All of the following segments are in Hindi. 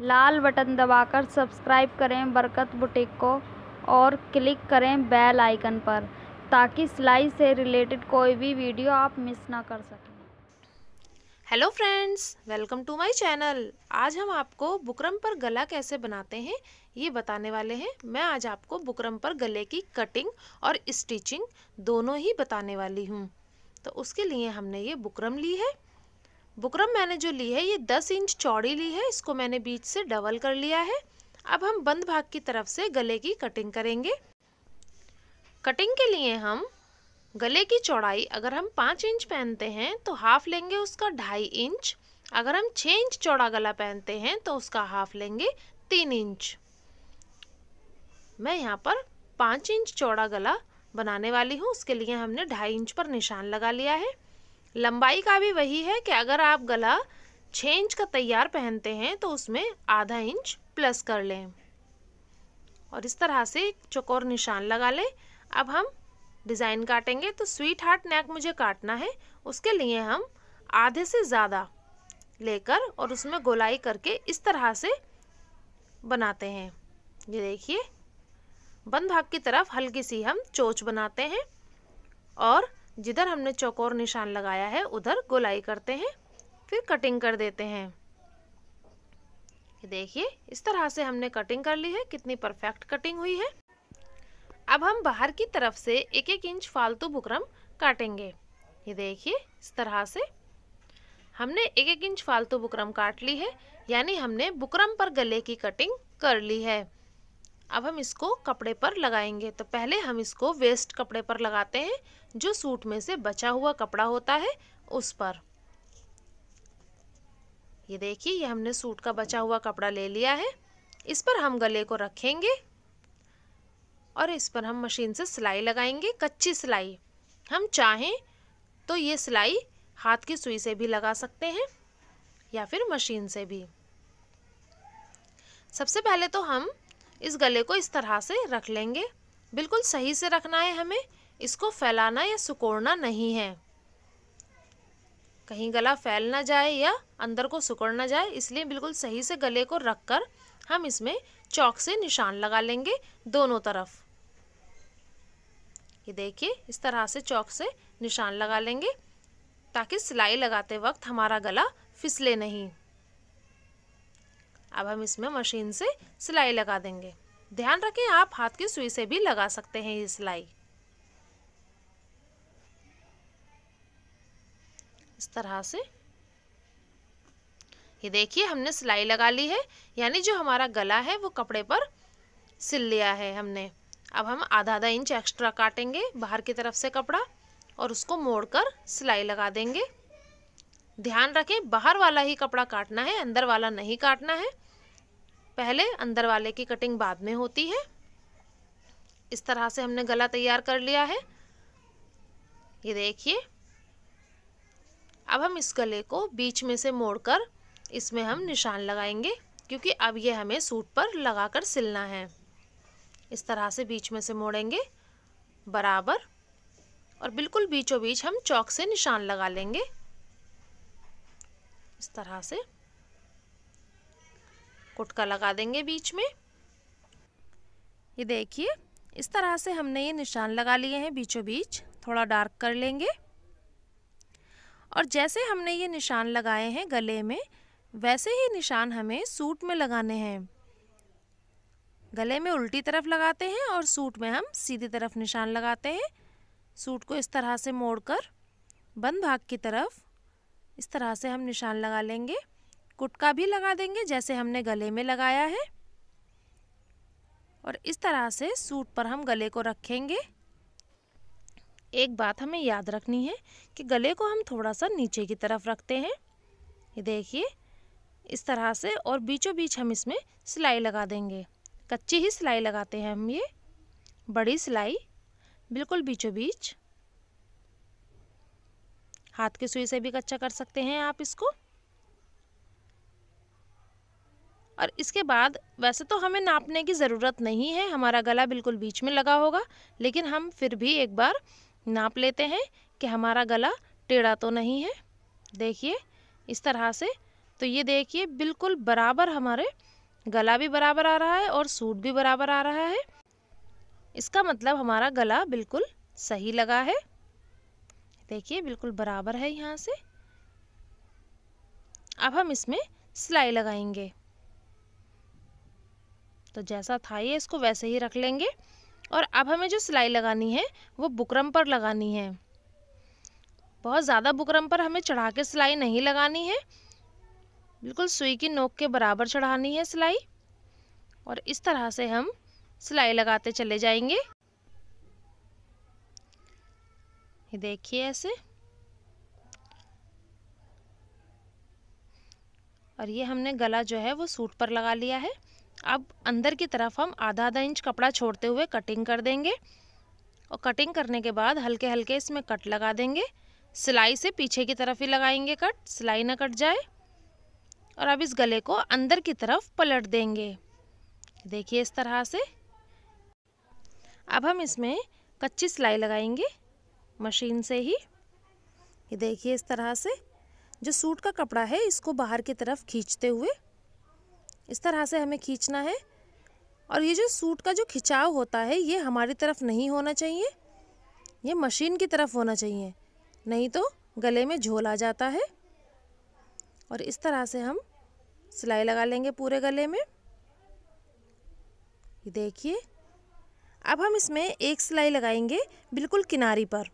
लाल बटन दबाकर सब्सक्राइब करें बरकत बुटीक को और क्लिक करें बेल आइकन पर ताकि सिलाई से रिलेटेड कोई भी वीडियो आप मिस ना कर सकें hello friends welcome to my channel आज हम आपको बुकरम पर गला कैसे बनाते हैं ये बताने वाले हैं मैं आज आपको बुकरम पर गले की कटिंग और स्टिचिंग दोनों ही बताने वाली हूँ तो उसके लिए हमने ये बुकरम ली है बुकरम मैंने जो ली है ये दस इंच चौड़ी ली है इसको मैंने बीच से डबल कर लिया है अब हम बंद भाग की तरफ से गले की कटिंग करेंगे कटिंग के लिए हम गले की चौड़ाई अगर हम पाँच इंच पहनते हैं तो हाफ लेंगे उसका ढाई इंच अगर हम छः इंच चौड़ा गला पहनते हैं तो उसका हाफ लेंगे तीन इंच मैं यहाँ पर पाँच इंच चौड़ा गला बनाने वाली हूँ उसके लिए हमने ढाई इंच पर निशान लगा लिया है लंबाई का भी वही है कि अगर आप गला छः इंच का तैयार पहनते हैं तो उसमें आधा इंच प्लस कर लें और इस तरह से एक चौकोर निशान लगा लें अब हम डिज़ाइन काटेंगे तो स्वीट हार्ट नेक मुझे काटना है उसके लिए हम आधे से ज़्यादा लेकर और उसमें गोलाई करके इस तरह से बनाते हैं ये देखिए बंद भाग की तरफ हल्की सी हम चोच बनाते हैं और जिधर हमने चौकोर निशान लगाया है उधर गोलाई करते हैं फिर कटिंग कर देते हैं देखिए इस तरह से हमने कटिंग कर ली है कितनी परफेक्ट कटिंग हुई है अब हम बाहर की तरफ से एक एक इंच फालतू बुकरम काटेंगे ये देखिए इस तरह से हमने एक एक इंच फालतू बुकरम काट ली है यानी हमने बुकरम पर गले की कटिंग कर ली है अब हम इसको कपड़े पर लगाएंगे तो पहले हम इसको वेस्ट कपड़े पर लगाते हैं जो सूट में से बचा हुआ कपड़ा होता है उस पर ये देखिए ये हमने सूट का बचा हुआ कपड़ा ले लिया है इस पर हम गले को रखेंगे और इस पर हम मशीन से सिलाई लगाएंगे कच्ची सिलाई हम चाहें तो ये सिलाई हाथ की सुई से भी लगा सकते हैं या फिर मशीन से भी सबसे पहले तो हम इस गले को इस तरह से रख लेंगे बिल्कुल सही से रखना है हमें इसको फैलाना या सुकोड़ना नहीं है कहीं गला फैल ना जाए या अंदर को सुकड़ ना जाए इसलिए बिल्कुल सही से गले को रख कर हम इसमें चौक से निशान लगा लेंगे दोनों तरफ ये देखिए इस तरह से चौक से निशान लगा लेंगे ताकि सिलाई लगाते वक्त हमारा गला फिसले नहीं अब हम इसमें मशीन से सिलाई लगा देंगे ध्यान रखें आप हाथ की सुई से भी लगा सकते हैं ये सिलाई इस तरह से ये देखिए हमने सिलाई लगा ली है यानी जो हमारा गला है वो कपड़े पर सिल लिया है हमने अब हम आधा आधा इंच एक्स्ट्रा काटेंगे बाहर की तरफ से कपड़ा और उसको मोड़कर सिलाई लगा देंगे ध्यान रखें बाहर वाला ही कपड़ा काटना है अंदर वाला नहीं काटना है पहले अंदर वाले की कटिंग बाद में होती है इस तरह से हमने गला तैयार कर लिया है ये देखिए अब हम इस गले को बीच में से मोड़कर इसमें हम निशान लगाएंगे क्योंकि अब ये हमें सूट पर लगाकर सिलना है इस तरह से बीच में से मोड़ेंगे बराबर और बिल्कुल बीचों बीच हम चौक से निशान लगा लेंगे इस तरह से कुटका लगा देंगे बीच में ये देखिए इस तरह से हमने ये निशान लगा लिए हैं बीचों बीच थोड़ा डार्क कर लेंगे और जैसे हमने ये निशान लगाए हैं गले में वैसे ही निशान हमें सूट में लगाने हैं गले में उल्टी तरफ लगाते हैं और सूट में हम सीधी तरफ निशान लगाते हैं सूट को इस तरह से मोड़कर बंद भाग की तरफ इस तरह से हम निशान लगा लेंगे कुटका भी लगा देंगे जैसे हमने गले में लगाया है और इस तरह से सूट पर हम गले को रखेंगे एक बात हमें याद रखनी है कि गले को हम थोड़ा सा नीचे की तरफ रखते हैं ये देखिए इस तरह से और बीचों बीच हम इसमें सिलाई लगा देंगे कच्ची ही सिलाई लगाते हैं हम ये बड़ी सिलाई बिल्कुल बीचों बीच हाथ की सुई से भी कच्चा कर सकते हैं आप इसको और इसके बाद वैसे तो हमें नापने की ज़रूरत नहीं है हमारा गला बिल्कुल बीच में लगा होगा लेकिन हम फिर भी एक बार नाप लेते हैं कि हमारा गला टेढ़ा तो नहीं है देखिए इस तरह से तो ये देखिए बिल्कुल बराबर हमारे गला भी बराबर आ रहा है और सूट भी बराबर आ रहा है इसका मतलब हमारा गला बिल्कुल सही लगा है देखिए बिल्कुल बराबर है यहाँ से अब हम इसमें सिलाई लगाएंगे तो जैसा था ये इसको वैसे ही रख लेंगे और अब हमें जो सिलाई लगानी है वो बुकरम पर लगानी है बहुत ज़्यादा बुकरम पर हमें चढ़ा के सिलाई नहीं लगानी है बिल्कुल सुई की नोक के बराबर चढ़ानी है सिलाई और इस तरह से हम सिलाई लगाते चले जाएंगे ये देखिए ऐसे और ये हमने गला जो है वो सूट पर लगा लिया है अब अंदर की तरफ हम आधा आधा इंच कपड़ा छोड़ते हुए कटिंग कर देंगे और कटिंग करने के बाद हल्के हल्के इसमें कट लगा देंगे सिलाई से पीछे की तरफ ही लगाएंगे कट सिलाई ना कट जाए और अब इस गले को अंदर की तरफ पलट देंगे देखिए इस तरह से अब हम इसमें कच्ची सिलाई लगाएंगे मशीन से ही ये देखिए इस तरह से जो सूट का कपड़ा है इसको बाहर की तरफ खींचते हुए इस तरह से हमें खींचना है और ये जो सूट का जो खिंचाव होता है ये हमारी तरफ नहीं होना चाहिए ये मशीन की तरफ होना चाहिए नहीं तो गले में झोल आ जाता है और इस तरह से हम सिलाई लगा लेंगे पूरे गले में देखिए अब हम इसमें एक सिलाई लगाएंगे बिल्कुल किनारी पर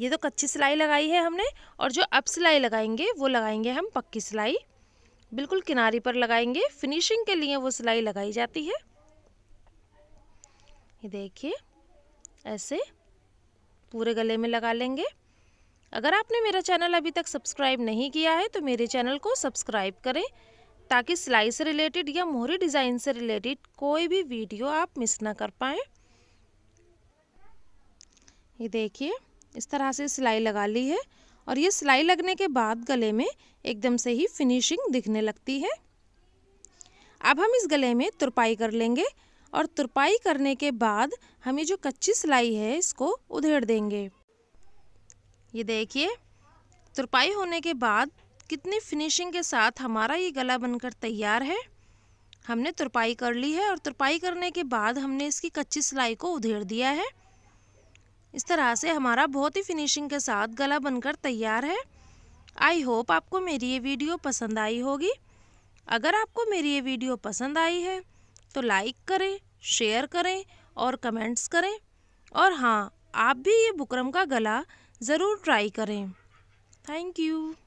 ये तो कच्ची सिलाई लगाई है हमने और जो अब सिलाई लगाएंगे वो लगाएंगे हम पक्की सिलाई बिल्कुल किनारी पर लगाएंगे फिनिशिंग के लिए वो सिलाई लगाई जाती है ये देखिए ऐसे पूरे गले में लगा लेंगे अगर आपने मेरा चैनल अभी तक सब्सक्राइब नहीं किया है तो मेरे चैनल को सब्सक्राइब करें ताकि सिलाई से रिलेटेड या मोहरी डिज़ाइन से रिलेटेड कोई भी वीडियो आप मिस ना कर पाएँ ये देखिए इस तरह से सिलाई लगा ली है और ये सिलाई लगने के बाद गले में एकदम से ही फिनिशिंग दिखने लगती है अब हम इस गले में तुरपाई कर लेंगे और तुरपाई करने के बाद हम ये जो कच्ची सिलाई है इसको उधेड़ देंगे ये देखिए तुरपाई होने के बाद कितनी फिनिशिंग के साथ हमारा ये गला बनकर तैयार है हमने तुरपाई कर ली है और तुरपाई करने के बाद हमने इसकी कच्ची सिलाई को उधेड़ दिया है इस तरह से हमारा बहुत ही फिनिशिंग के साथ गला बनकर तैयार है आई होप आपको मेरी ये वीडियो पसंद आई होगी अगर आपको मेरी ये वीडियो पसंद आई है तो लाइक करें शेयर करें और कमेंट्स करें और हाँ आप भी ये बुकरम का गला ज़रूर ट्राई करें थैंक यू